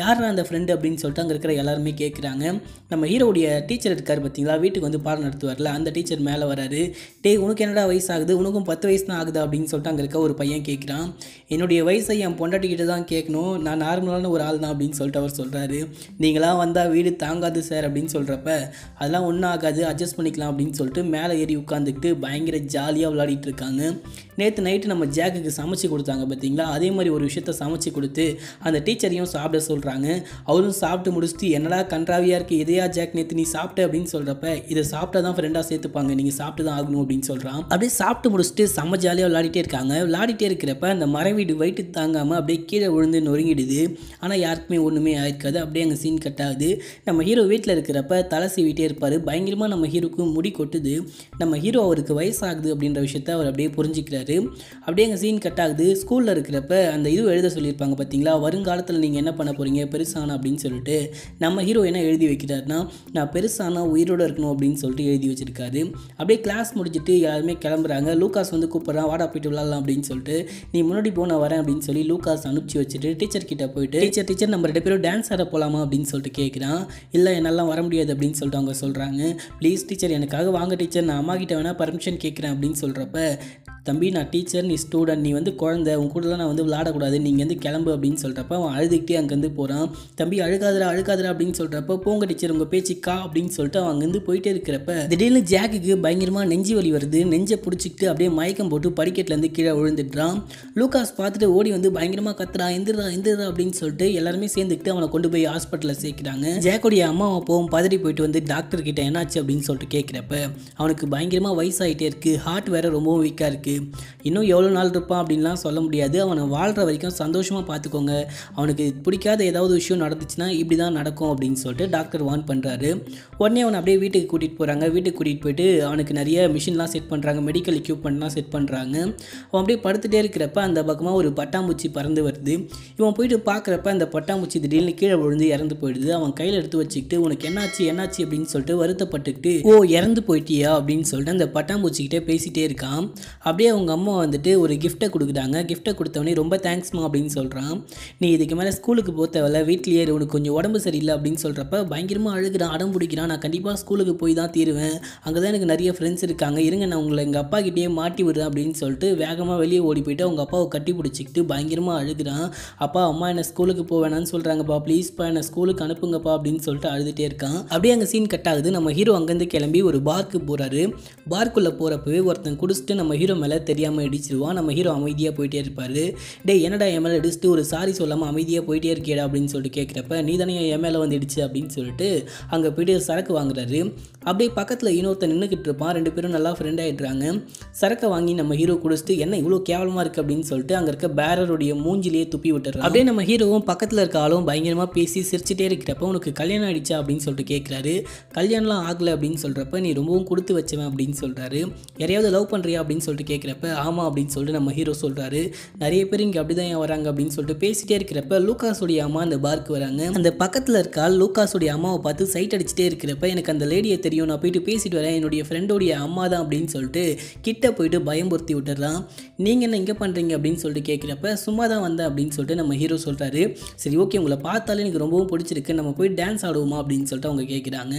யார் அந்த ஃப்ரெண்டு அப்படின்னு சொல்லிட்டு அங்கே இருக்கிற எல்லாருமே கேட்குறாங்க நம்ம ஹீரோடைய டீச்சர் இருக்கார் பார்த்தீங்களா வீட்டுக்கு வந்து பாடம் நடத்துவார்ல அந்த டீச்சர் மேலே வராரு டேய் உனக்கு என்னடா வயசு ஆகுது உனக்கும் பத்து வயசு தான் ஆகுது அப்படின்னு சொல்லிட்டு அங்கே இருக்க ஒரு பையன் கேட்குறான் என்னுடைய வயசை என் பொண்டாட்டிக்கிட்ட தான் கேட்கணும் நான் நார்மலான ஒரு ஆள் தான் அப்படின்னு சொல்லிட்டு அவர் சொல்கிறாரு நீங்களாம் வந்தால் வீடு தாங்காது சார் அப்படின்னு சொல்கிறப்ப அதெல்லாம் ஒன்றும் ஆகாது அட்ஜஸ்ட் பண்ணிக்கலாம் அப்படின்னு சொல்லிட்டு மேலே ஏறி உட்காந்துக்கிட்டு பயங்கர ஜாலியாக விளையாடிட்டு இருக்காங்க நேற்று நைட்டு நம்ம ஜாக்குக்கு சமைச்சு கொடுத்தாங்க பார்த்தீங்களா அதே மாதிரி ஒரு விஷயத்த சமைச்சு கொடுத்து அந்த டீச்சரையும் சாப்பிட சொல்கிறாங்க அவரும் சாப்பிட்டு முடிச்சுட்டு என்னடா கன்றாவியாக இருக்குது எதையா ஜாக் நேற்று நீ சாப்பிட்ட அப்படின்னு சொல்கிறப்ப இதை சாப்பிட்டா தான் ஃப்ரெண்டாக சேர்த்துப்பாங்க நீங்கள் சாப்பிட்டு தான் ஆகணும் அப்படின்னு சொல்கிறான் அப்படியே சாப்பிட்டு முடிச்சுட்டு செம்ம ஜாலியாக விளையாடிட்டே இருக்காங்க விளையாடிட்டே இருக்கிறப்ப அந்த மரவீடு வயிற்று தாங்காமல் அப்படியே கீழே விழுந்து நொறுங்கிடுது ஆனால் யாருக்குமே ஒன்றுமே ஆயிருக்காது அப்படியே அங்கே சீன் கட் ஆகுது நம்ம ஹீரோ வீட்டில் இருக்கிறப்ப தலை சீவிட்டே இருப்பார் பயங்கரமாக நம்ம ஹீரோக்கு முடி கொட்டுது நம்ம ஹீரோ அவருக்கு வயசாகுது அப்படின்ற விஷயத்த அவர் அப்படியே புரிஞ்சிக்கிறாரு அப்படியே எங்கள் சீன் கட் ஆகுது ஸ்கூலில் இருக்கிறப்ப அந்த இது எழுத சொல்லியிருப்பாங்க பார்த்தீங்களா வருங்காலத்தில் நீங்கள் என்ன பண்ண போகிறீங்க பெருசானா அப்படின்னு சொல்லிட்டு நம்ம ஹீரோ என்ன எழுதி வைக்கிறாருன்னா நான் பெருசானா உயிரோடு இருக்கணும் அப்படின்னு சொல்லிட்டு எழுதி வச்சுருக்காரு அப்படியே கிளாஸ் முடிச்சுட்டு யாருமே கிளம்புறாங்க லூக்காஸ் வந்து கூப்பிட்றான் வாடா போயிட்டு விளாட்லாம் அப்படின்னு சொல்லிட்டு நீ முன்னாடி போன வரேன் அப்படின்னு சொல்லி லூக்காஸ் அனுப்பிச்சி வச்சுட்டு டீச்சர் கிட்ட போயிட்டு டீச்சர் டீச்சர் நம்ம ரெண்டு பேரும் டான்ஸ் ஆட போகலாமா அப்படின்னு சொல்லிட்டு கேட்குறான் இல்லை என்னால் வர முடியாது அப்படின்னு சொல்லிட்டு அவங்க சொல்கிறாங்க ப்ளீஸ் டீச்சர் எனக்காக வாங்க டீச்சர் நான் அம்மா கிட்ட வேணால் பர்மிஷன் கேட்குறேன் அப்படின்னு சொல்கிறப்ப தம்பி நான் டீச்சர் நீ ஸ்டூடெண்ட் நீ வந்து குழந்தை உன் கூடலாம் நான் வந்து விளாடக்கூடாது நீங்கள் வந்து கிளம்பு அப்படின்னு சொல்கிறப்ப அவன் அழுதுகிட்டே அங்கேருந்து போகிறான் தம்பி அழுகாதரா அழுகாதரா அப்படின்னு சொல்கிறப்ப போங்க டீச்சர் உங்கள் பேச்சுக்கா அப்படின்னு சொல்லிட்டு அவன் அங்கேருந்து போயிட்டே இருக்கிறப்ப திடீர்னு ஜாக்குக்கு பயங்கரமாக நெஞ்சு வலி வருது நெஞ்சை பிடிச்சிக்கிட்டு அப்படியே மயக்கம் போட்டு படிக்கட்டிலேருந்து கீழே விழுந்துடுறான் லூக்காஸ் பார்த்துட்டு ஓடி வந்து பயங்கரமாக கத்துறா எந்திரா எந்திரா அப்படின்னு சொல்லிட்டு எல்லாருமே சேர்ந்துக்கிட்டு அவனை கொண்டு போய் ஹாஸ்பிட்டலில் சேர்க்குறாங்க ஜாக்குடைய அம்மா போகும் பதறி போயிட்டு வந்து டாக்டர் கிட்ட என்னாச்சு அப்படின்னு சொல்லிட்டு கேட்குறப்ப அவனுக்கு பயங்கரமாக வயசாகிட்டே இருக்குது ஹார்ட் வேற ரொம்பவும் வீக்காக இருக்குது இருக்குது இன்னும் எவ்வளோ நாள் இருப்பான் அப்படின்லாம் சொல்ல முடியாது அவனை வாழ்கிற வரைக்கும் சந்தோஷமாக பார்த்துக்கோங்க அவனுக்கு பிடிக்காத ஏதாவது விஷயம் நடந்துச்சுன்னா இப்படி தான் நடக்கும் அப்படின்னு சொல்லிட்டு டாக்டர் வார்ன் பண்ணுறாரு உடனே அவனை அப்படியே வீட்டுக்கு கூட்டிகிட்டு போகிறாங்க வீட்டுக்கு கூட்டிகிட்டு போயிட்டு அவனுக்கு நிறைய மிஷின்லாம் செட் பண்ணுறாங்க மெடிக்கல் எக்யூப்மெண்ட்லாம் செட் பண்ணுறாங்க அவன் அப்படியே படுத்துகிட்டே இருக்கிறப்ப அந்த பக்கமாக ஒரு பட்டாம்பூச்சி பறந்து வருது இவன் போயிட்டு பார்க்குறப்ப அந்த பட்டாம்பூச்சி திடீர்னு கீழே விழுந்து இறந்து போயிடுது அவன் கையில் எடுத்து வச்சுக்கிட்டு உனக்கு என்னாச்சு என்னாச்சு அப்படின்னு சொல்லிட்டு வருத்தப்பட்டுக்கிட்டு ஓ இறந்து போயிட்டியா அப்படின்னு சொல்லிட்டு அந்த பட்டாம்பூச்சிக்கிட்டே பேசிகிட்டே இருக்கான் அப்படி அப்படியே அவங்க அம்மா வந்துட்டு ஒரு கிஃப்ட்டை கொடுக்குறாங்க கிஃப்ட்டை கொடுத்தவொடனே ரொம்ப தேங்க்ஸ்மா அப்படின்னு சொல்கிறான் நீ இதுக்கு மேலே ஸ்கூலுக்கு போக தேவையில்ல வீட்லேயே உனக்கு கொஞ்சம் உடம்பு சரியில்லை அப்படின்னு சொல்கிறப்ப பயங்கரமாக அழுகிறான் அடம் பிடிக்கிறான் நான் கண்டிப்பாக ஸ்கூலுக்கு போய் தான் தீருவேன் அங்கே தான் எனக்கு நிறைய ஃப்ரெண்ட்ஸ் இருக்காங்க இருங்க நான் உங்களை எங்கள் அப்பா கிட்டேயே மாட்டி விடுறேன் அப்படின்னு சொல்லிட்டு வேகமாக வெளியே ஓடி போயிட்டு அவங்க அப்பாவை கட்டி பிடிச்சிக்கிட்டு பயங்கரமாக அழுகிறான் அப்பா அம்மா என்னை ஸ்கூலுக்கு போக வேணாம்னு சொல்கிறாங்கப்பா ப்ளீஸ்ப்பா என்னை ஸ்கூலுக்கு அனுப்புங்கப்பா அப்படின்னு சொல்லிட்டு அழுதுகிட்டே இருக்கான் அப்படியே அங்கே சீன் கட் ஆகுது நம்ம ஹீரோ அங்கேருந்து கிளம்பி ஒரு பார்க்கு போகிறாரு பார்க்குள்ளே போகிறப்பவே ஒருத்தன் குடிச்சிட்டு நம்ம ஹீரோ மேலே மேலே தெரியாமல் இடிச்சிருவான் நம்ம ஹீரோ அமைதியாக போயிட்டே இருப்பார் டே என்னடா எம்எல்ஏ மேலே ஒரு சாரி சொல்லாமல் அமைதியாக போயிட்டே இருக்கேடா அப்படின்னு சொல்லிட்டு கேட்குறப்ப நீ தானே என் மேலே வந்துடுச்சு அப்படின்னு சொல்லிட்டு அங்கே போயிட்டு சரக்கு வாங்குறாரு அப்படியே பக்கத்தில் இன்னொருத்தன் நின்றுக்கிட்டு இருப்பான் ரெண்டு பேரும் நல்லா ஃப்ரெண்ட் ஆகிடுறாங்க சரக்கை வாங்கி நம்ம ஹீரோ குடிச்சிட்டு என்ன இவ்வளோ கேவலமாக இருக்குது அப்படின்னு சொல்லிட்டு அங்கே இருக்க பேரருடைய மூஞ்சிலேயே துப்பி விட்டுறாரு அப்படியே நம்ம ஹீரோவும் பக்கத்தில் இருக்க ஆளும் பயங்கரமாக பேசி சிரிச்சிட்டே இருக்கிறப்ப உனக்கு கல்யாணம் ஆயிடுச்சா அப்படின்னு சொல்லிட்டு கேட்குறாரு கல்யாணம்லாம் ஆகலை அப்படின்னு சொல்கிறப்ப நீ ரொம்பவும் கொடுத்து வச்சவன் அப்படின்னு சொல்கிறாரு யாரையாவது லவ் பண்ணுறியா அப்படின்னு சொல்லிட்டு கேட்க கேட்குறப்ப ஆமாம் அப்படின்னு சொல்லிட்டு நம்ம ஹீரோ சொல்கிறாரு நிறைய பேர் இங்கே அப்படி தான் வராங்க அப்படின்னு சொல்லிட்டு பேசிகிட்டே இருக்கிறப்ப லூக்காஸுடைய அம்மா அந்த பார்க்கு வராங்க அந்த பக்கத்தில் இருக்கா லூக்காஸுடைய அம்மாவை பார்த்து சைட் அடிச்சுட்டே இருக்கிறப்ப எனக்கு அந்த லேடியை தெரியும் நான் போயிட்டு பேசிட்டு வரேன் என்னுடைய ஃப்ரெண்டோடைய அம்மா தான் அப்படின்னு சொல்லிட்டு கிட்ட போயிட்டு பயமுறுத்தி விட்டுறான் நீங்கள் என்ன இங்கே பண்ணுறீங்க அப்படின்னு சொல்லிட்டு கேட்குறப்ப சும்மா தான் வந்தேன் அப்படின்னு சொல்லிட்டு நம்ம ஹீரோ சொல்கிறாரு சரி ஓகே உங்களை பார்த்தாலே எனக்கு ரொம்பவும் பிடிச்சிருக்கு நம்ம போய் டான்ஸ் ஆடுவோமா அப்படின்னு சொல்லிட்டு அவங்க கேட்குறாங்க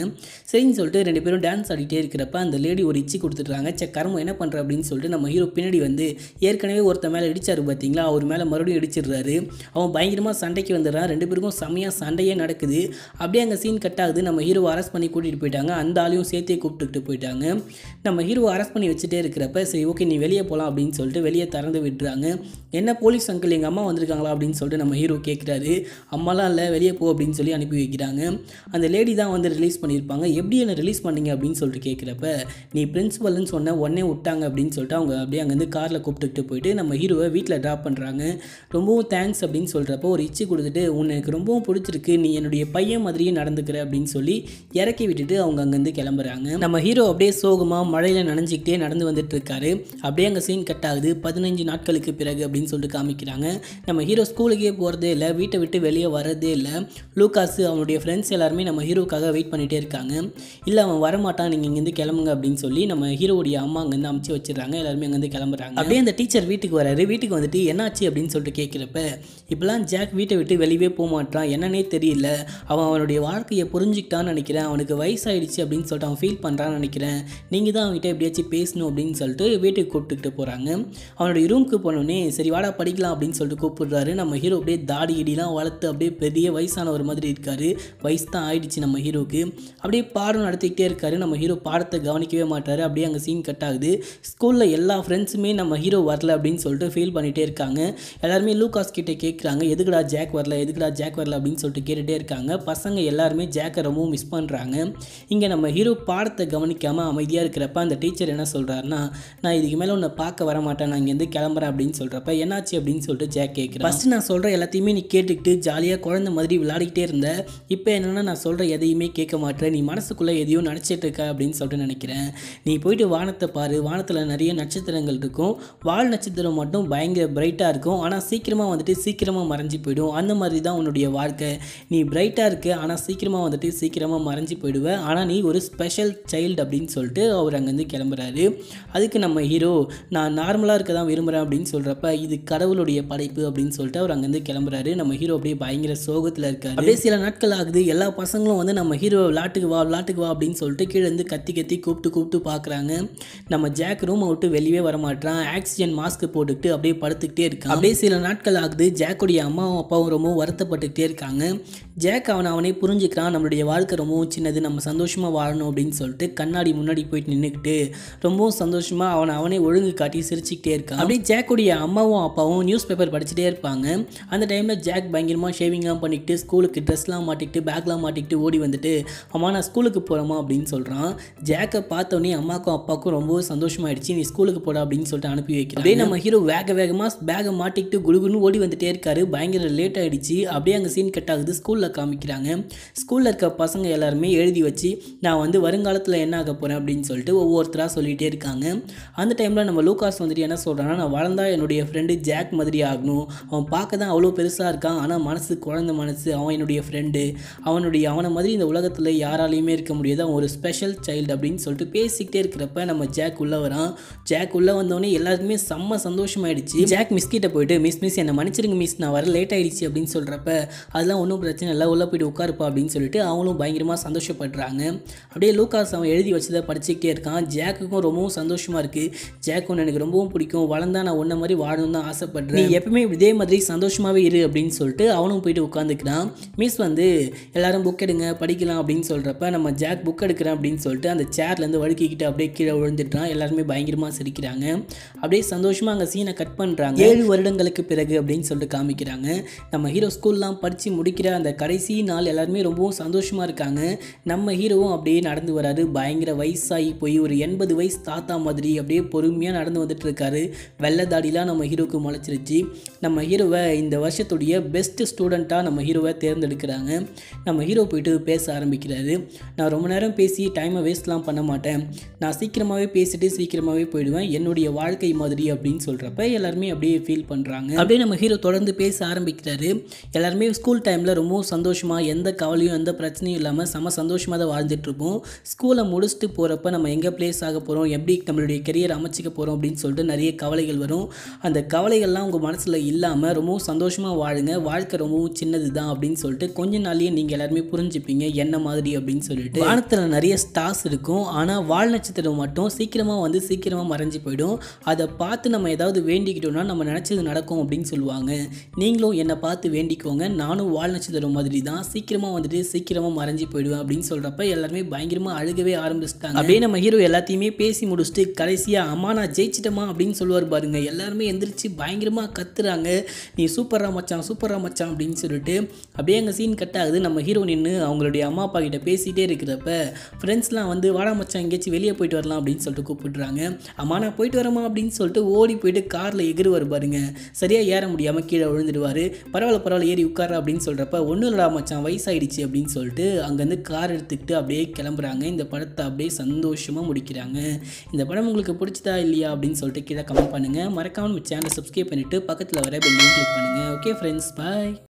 சரின்னு சொல்லிட்டு ரெண்டு பேரும் டான்ஸ் ஆடிட்டே இருக்கிறப்ப அந்த லேடி ஒரு இச்சி கொடுத்துட்றாங்க சே கர்மம் என்ன பண்ணுற அப்படின்னு சொல்லிட்டு நம்ம ஹீரோ பின்னாடி வந்து ஏற்கனவே ஒருத்த மேலே இடித்தார் பார்த்தீங்களா அவர் மேலே மறுபடியும் இடிச்சிடுறாரு அவன் பயங்கரமாக சண்டைக்கு வந்துடுறான் ரெண்டு பேருக்கும் செம்மையாக சண்டையே நடக்குது அப்படியே அங்கே சீன் கட் ஆகுது நம்ம ஹீரோவை அரெஸ்ட் பண்ணி கூட்டிகிட்டு போயிட்டாங்க அந்த ஆளையும் சேர்த்தே கூப்பிட்டுக்கிட்டு போயிட்டாங்க நம்ம ஹீரோவை அரெஸ்ட் பண்ணி வச்சுட்டே இருக்கிறப்ப சரி ஓகே நீ வெளியே போகலாம் அப்படின்னு சொல்லிட்டு வெளியே திறந்து விட்டுறாங்க என்ன போலீஸ் அங்கிள் எங்கள் அம்மா வந்திருக்காங்களா அப்படின்னு சொல்லிட்டு நம்ம ஹீரோ கேட்குறாரு அம்மாலாம் இல்லை வெளியே போ அப்படின்னு சொல்லி அனுப்பி வைக்கிறாங்க அந்த லேடி தான் வந்து ரிலீஸ் பண்ணியிருப்பாங்க எப்படி என்ன ரிலீஸ் பண்ணீங்க அப்படின்னு சொல்லிட்டு கேட்குறப்ப நீ பிரின்ஸிபல்னு சொன்ன உடனே விட்டாங்க அப்படின்னு சொல்லிட்டு அவங்க அப்படியே அங்கேருந்து காரில் கூப்பிட்டுக்கிட்டு போயிட்டு நம்ம ஹீரோவை வீட்டில் ட்ராப் பண்ணுறாங்க ரொம்பவும் தேங்க்ஸ் அப்படின்னு சொல்கிறப்போ ஒரு இச்சு கொடுத்துட்டு உன்னை எனக்கு ரொம்பவும் பிடிச்சிருக்கு நீ என்னுடைய பையன் மாதிரியே நடந்துக்கிற அப்படின்னு சொல்லி இறக்கி விட்டுட்டு அவங்க அங்கேருந்து கிளம்புறாங்க நம்ம ஹீரோ அப்படியே சோகமாக மழையில் நனைஞ்சிக்கிட்டே நடந்து வந்துட்டு இருக்காரு அப்படியே அங்கே சீன் கட் ஆகுது பதினஞ்சு நாட்களுக்கு பிறகு அப்படின்னு சொல்லிட்டு காமிக்கிறாங்க நம்ம ஹீரோ ஸ்கூலுக்கே போகிறதே இல்லை வீட்டை விட்டு வெளியே வரதே இல்லை லூக்காஸு அவனுடைய ஃப்ரெண்ட்ஸ் எல்லாருமே நம்ம ஹீரோக்காக வெயிட் பண்ணிகிட்டே இருக்காங்க இல்லை அவன் வரமாட்டான் நீங்கள் இங்கேருந்து கிளம்புங்க அப்படின்னு சொல்லி நம்ம ஹீரோடைய அம்மா அங்கேருந்து அமுச்சு வச்சிடறாங்க எல்லாருமே எல்லாருமே அங்கேருந்து கிளம்புறாங்க அப்படியே அந்த டீச்சர் வீட்டுக்கு வராரு வீட்டுக்கு வந்துட்டு என்னாச்சு அப்படின்னு சொல்லிட்டு கேட்குறப்ப இப்போலாம் ஜாக் வீட்டை விட்டு வெளியே போக மாட்டான் என்னன்னே தெரியல அவன் அவனுடைய வாழ்க்கையை புரிஞ்சுக்கிட்டான்னு நினைக்கிறேன் அவனுக்கு வயசாயிடுச்சு அப்படின்னு சொல்லிட்டு அவன் ஃபீல் பண்ணுறான்னு நினைக்கிறேன் நீங்கள் தான் அவன்கிட்ட எப்படியாச்சும் பேசணும் அப்படின்னு சொல்லிட்டு வீட்டுக்கு கூப்பிட்டுக்கிட்டு போகிறாங்க அவனுடைய ரூமுக்கு போனோடனே சரி வாடா படிக்கலாம் அப்படின்னு சொல்லிட்டு கூப்பிடுறாரு நம்ம ஹீரோ அப்படியே தாடி இடிலாம் வளர்த்து அப்படியே பெரிய வயசானவர் மாதிரி இருக்கார் வயசு தான் ஆயிடுச்சு நம்ம ஹீரோக்கு அப்படியே பாடம் நடத்திக்கிட்டே இருக்காரு நம்ம ஹீரோ பாடத்தை கவனிக்கவே மாட்டார் அப்படியே அங்கே சீன் கட் ஆகுது ஸ்கூலில் எல்லா எல்லா ஃப்ரெண்ட்ஸுமே நம்ம ஹீரோ வரல அப்படின்னு சொல்லிட்டு ஃபீல் பண்ணிகிட்டே இருக்காங்க எல்லாருமே லூகாஸ் கிட்டே கேட்குறாங்க எதுக்குடா ஜாக் வரல எதுக்குடா ஜாக் வரல அப்படின்னு சொல்லிட்டு கேட்டுகிட்டே இருக்காங்க பசங்க எல்லாருமே ஜாக்கை ரொம்பவும் மிஸ் பண்ணுறாங்க இங்கே நம்ம ஹீரோ பாடத்தை கவனிக்காமல் அமைதியாக இருக்கிறப்ப அந்த டீச்சர் என்ன சொல்கிறாருன்னா நான் இதுக்கு மேலே ஒன்று பார்க்க வர மாட்டேன் நான் இங்கேருந்து கிளம்புறேன் அப்படின்னு சொல்கிறப்ப என்னாச்சு அப்படின்னு சொல்லிட்டு ஜாக் கேட்குறேன் ஃபஸ்ட்டு நான் சொல்கிற எல்லாத்தையுமே நீ கேட்டுக்கிட்டு ஜாலியாக குழந்த மாதிரி விளையாடிக்கிட்டே இருந்த இப்போ என்னென்னா நான் சொல்கிற எதையுமே கேட்க மாட்டேன் நீ மனசுக்குள்ளே எதையும் நினச்சிட்டு இருக்க அப்படின்னு சொல்லிட்டு நினைக்கிறேன் நீ போயிட்டு வானத்தை பாரு வானத்தில் நிறைய நட்சத்திரம் நட்சத்திரங்கள் இருக்கும் வால் நட்சத்திரம் மட்டும் பயங்கர பிரைட்டாக இருக்கும் ஆனால் சீக்கிரமாக வந்துட்டு சீக்கிரமாக மறைஞ்சு போயிடும் அந்த மாதிரி தான் உன்னுடைய வாழ்க்கை நீ பிரைட்டாக இருக்கு ஆனால் சீக்கிரமாக வந்துட்டு சீக்கிரமாக மறைஞ்சு போயிடுவேன் ஆனால் நீ ஒரு ஸ்பெஷல் சைல்டு அப்படின்னு சொல்லிட்டு அவர் அங்கேருந்து கிளம்புறாரு அதுக்கு நம்ம ஹீரோ நான் நார்மலாக இருக்க தான் விரும்புகிறேன் அப்படின்னு சொல்கிறப்ப இது கடவுளுடைய படைப்பு அப்படின்னு சொல்லிட்டு அவர் அங்கேருந்து கிளம்புறாரு நம்ம ஹீரோ அப்படியே பயங்கர சோகத்தில் இருக்காரு அப்படியே சில நாட்கள் ஆகுது எல்லா பசங்களும் வந்து நம்ம ஹீரோ விளாட்டுக்கு வா விளாட்டுக்கு வா அப்படின்னு சொல்லிட்டு கீழே இருந்து கத்தி கத்தி கூப்பிட்டு கூப்பிட்டு பார்க்குறாங்க நம்ம ஜாக் ரூம் விட்டு வெளியே வெளியவே வரமாட்டான் ஆக்சிஜன் மாஸ்க் போட்டுக்கிட்டு அப்படியே படுத்துக்கிட்டே இருக்கான் அப்படியே சில நாட்கள் ஆகுது ஜாக்குடைய அம்மாவும் அப்பாவும் ரொம்ப வருத்தப்பட்டுக்கிட்டே இருக்காங்க ஜேக் அவன் அவனே புரிஞ்சுக்கிறான் நம்மளுடைய வாழ்க்கை ரொம்பவும் சின்னது நம்ம சந்தோஷமாக வாழணும் அப்படின்னு சொல்லிட்டு கண்ணாடி முன்னாடி போயிட்டு நின்றுக்கிட்டு ரொம்பவும் சந்தோஷமாக அவனை அவனே ஒழுங்கு காட்டி சிரிச்சுக்கிட்டே இருக்கான் அப்படியே ஜேக்குடைய அம்மாவும் அப்பாவும் நியூஸ் பேப்பர் படிச்சுட்டே இருப்பாங்க அந்த டைமில் ஜேக் பயங்கரமாக ஷேவிங்லாம் பண்ணிக்கிட்டு ஸ்கூலுக்கு ட்ரெஸ்லாம் மாட்டிக்கிட்டு பேக்லாம் மாட்டிக்கிட்டு ஓடி வந்துட்டு அம்மா நான் ஸ்கூலுக்கு போகிறோமா அப்படின்னு சொல்கிறான் ஜேக்கை பார்த்தோன்னே அம்மாக்கும் அப்பாவுக்கும் ரொம்பவும் சந்தோஷமாயிடுச்சு நீ ஸ்கூலுக்கு போட அப்படின்னு சொல்லிட்டு அனுப்பி வைக்கிறேன் அப்படியே நம்ம ஹீரோ வேக வேகமாக பேகை மாட்டிக்கிட்டு குழுகுன்னு ஓடி வந்துட்டே இருக்காரு பயங்கர லேட் ஆகிடுச்சு அப்படியே அங்கே சீன் கட் ஆகுது ஸ்கூலில் ஸ்கூலில் காமிக்கிறாங்க ஸ்கூலில் இருக்க பசங்க எல்லாருமே எழுதி வச்சு நான் வந்து வருங்காலத்தில் என்ன ஆக போகிறேன் அப்படின்னு சொல்லிட்டு ஒவ்வொருத்தராக சொல்லிகிட்டே இருக்காங்க அந்த டைமில் நம்ம லூகாஸ் வந்துட்டு என்ன சொல்கிறேன்னா நான் வளர்ந்தா என்னுடைய ஃப்ரெண்டு ஜாக் மாதிரி ஆகணும் அவன் பார்க்க தான் அவ்வளோ பெருசாக இருக்கான் ஆனால் மனசு குழந்த மனசு அவன் என்னுடைய ஃப்ரெண்டு அவனுடைய அவனை மாதிரி இந்த உலகத்தில் யாராலையுமே இருக்க முடியாது அவன் ஒரு ஸ்பெஷல் சைல்டு அப்படின்னு சொல்லிட்டு பேசிக்கிட்டே இருக்கிறப்ப நம்ம ஜாக் உள்ளே வரான் ஜாக் உள்ளே வந்தோடனே எல்லாருக்குமே செம்ம சந்தோஷமாயிடுச்சு ஜாக் மிஸ் கிட்ட போயிட்டு மிஸ் மிஸ் என்னை மன்னிச்சிருங்க மிஸ் நான் வர லேட் ஆயிடுச்சு அப்படின்னு சொல்கிறப்ப அதெல்லாம் ஒன்றும் பிரச்சனை நல்லா உள்ளே போயிட்டு உட்காருப்பா அப்படின்னு சொல்லிட்டு அவங்களும் பயங்கரமாக சந்தோஷப்படுறாங்க அப்படியே லூக்காஸ் அவன் எழுதி வச்சதை படிச்சுக்கிட்டே இருக்கான் ஜாக்குக்கும் ரொம்பவும் சந்தோஷமாக இருக்குது ஜாக்கும் எனக்கு ரொம்பவும் பிடிக்கும் வளர்ந்தா நான் ஒன்றை மாதிரி வாழணும்னு தான் ஆசைப்படுறேன் எப்பவுமே இதே மாதிரி சந்தோஷமாகவே இரு அப்படின்னு சொல்லிட்டு அவனும் போயிட்டு உட்காந்துக்கிறான் மிஸ் வந்து எல்லாரும் புக் எடுங்க படிக்கலாம் அப்படின்னு சொல்கிறப்ப நம்ம ஜாக் புக் எடுக்கிறேன் அப்படின்னு சொல்லிட்டு அந்த சேர்லேருந்து வழுக்கிக்கிட்டு அப்படியே கீழே விழுந்துட்டான் எல்லாருமே பயங்கரமாக சிரிக்கிறாங்க அப்படியே சந்தோஷமாக அங்கே சீனை கட் பண்ணுறாங்க ஏழு வருடங்களுக்கு பிறகு அப்படின்னு சொல்லிட்டு காமிக்கிறாங்க நம்ம ஹீரோ ஸ்கூல்லாம் படித்து முடிக்கிற அந்த க கடைசி நாள் எல்லாருமே ரொம்பவும் சந்தோஷமாக இருக்காங்க நம்ம ஹீரோவும் அப்படியே நடந்து வராரு பயங்கர வயசாகி போய் ஒரு எண்பது வயசு தாத்தா மாதிரி அப்படியே பொறுமையாக நடந்து வந்துட்டு இருக்காரு வெள்ளை தாடிலாம் நம்ம ஹீரோக்கு முளைச்சிருச்சு நம்ம ஹீரோவை இந்த வருஷத்துடைய பெஸ்ட்டு ஸ்டூடெண்ட்டாக நம்ம ஹீரோவை தேர்ந்தெடுக்கிறாங்க நம்ம ஹீரோ போயிட்டு பேச ஆரம்பிக்கிறாரு நான் ரொம்ப நேரம் பேசி டைமை வேஸ்ட்லாம் பண்ண மாட்டேன் நான் சீக்கிரமாகவே பேசிட்டு சீக்கிரமாகவே போயிடுவேன் என்னுடைய வாழ்க்கை மாதிரி அப்படின்னு சொல்கிறப்ப எல்லாருமே அப்படியே ஃபீல் பண்ணுறாங்க அப்படியே நம்ம ஹீரோ தொடர்ந்து பேச ஆரம்பிக்கிறாரு எல்லாருமே ஸ்கூல் டைமில் ரொம்ப சந்தோஷமாக எந்த கவலையும் எந்த பிரச்சனையும் இல்லாமல் செம சந்தோஷமாக தான் வாழ்ந்துட்டுருப்போம் ஸ்கூலை முடிச்சுட்டு போகிறப்ப நம்ம எங்கே பிளேஸ் ஆக போகிறோம் எப்படி நம்மளுடைய கெரியர் அமைச்சிக்க போகிறோம் அப்படின்னு சொல்லிட்டு நிறைய கவலைகள் வரும் அந்த கவலைகள்லாம் உங்கள் மனசில் இல்லாமல் ரொம்பவும் சந்தோஷமாக வாழுங்க வாழ்க்கை ரொம்பவும் சின்னது தான் அப்படின்னு சொல்லிட்டு கொஞ்ச நாளையே நீங்கள் எல்லாருமே புரிஞ்சுப்பீங்க என்ன மாதிரி அப்படின்னு சொல்லிட்டு வானத்தில் நிறைய ஸ்டார்ஸ் இருக்கும் ஆனால் வால் நட்சத்திரம் மட்டும் சீக்கிரமாக வந்து சீக்கிரமாக மறைஞ்சு போயிடும் அதை பார்த்து நம்ம ஏதாவது வேண்டிக்கிட்டோம்னா நம்ம நினச்சது நடக்கும் அப்படின்னு சொல்லுவாங்க நீங்களும் என்னை பார்த்து வேண்டிக்கோங்க நானும் வால் நட்சத்திரம் மாதிரி தான் சீக்கிரமாக வந்துட்டு சீக்கிரமாக மறைஞ்சு போயிடுவேன் அப்படின்னு சொல்கிறப்ப எல்லாருமே பயங்கரமாக அழுகவே ஆரம்பிச்சிட்டாங்க அப்படியே நம்ம ஹீரோ எல்லாத்தையுமே பேசி முடிச்சுட்டு கடைசியாக அம்மா நான் ஜெயிச்சிட்டமா அப்படின்னு சொல்லுவார் பாருங்க எல்லாருமே எந்திரிச்சு பயங்கரமாக கத்துறாங்க சொல்கிறாங்க நீ சூப்பராக மச்சான் சூப்பராக மச்சான் அப்படின்னு சொல்லிட்டு அப்படியே அங்கே சீன் கட் ஆகுது நம்ம ஹீரோ நின்று அவங்களுடைய அம்மா அப்பா கிட்ட பேசிகிட்டே இருக்கிறப்ப ஃப்ரெண்ட்ஸ்லாம் வந்து வாடா மச்சான் எங்கேயாச்சும் வெளியே போயிட்டு வரலாம் அப்படின்னு சொல்லிட்டு கூப்பிடுறாங்க அம்மா நான் போயிட்டு வரமா அப்படின்னு சொல்லிட்டு ஓடி போயிட்டு காரில் எகிருவார் பாருங்க சரியாக ஏற முடியாமல் கீழே விழுந்துடுவார் பரவாயில்ல பரவாயில்ல ஏறி உட்கார அப்படின்னு சொல்கிறப்ப ஒன்றும் இல்லடா மச்சான் வயசாயிடுச்சு அப்படின்னு சொல்லிட்டு அங்கேருந்து கார் எடுத்துக்கிட்டு அப்படியே கிளம்புறாங்க இந்த படத்தை அப்படியே சந்தோஷமாக முடிக்கிறாங்க இந்த படம் உங்களுக்கு பிடிச்சதா இல்லையா அப்படின்னு சொல்லிட்டு கீழே கமெண்ட் பண்ணுங்கள் மறக்காமல் சேனலை சப்ஸ்கிரைப் பண்ணிவிட்டு பக்கத்தில் வர சப்ஸ்கிரைப் எல்லையும் கிளிக் பண்ணுங்கள் ஓகே ஃப்ரெண்ட்ஸ் பாய்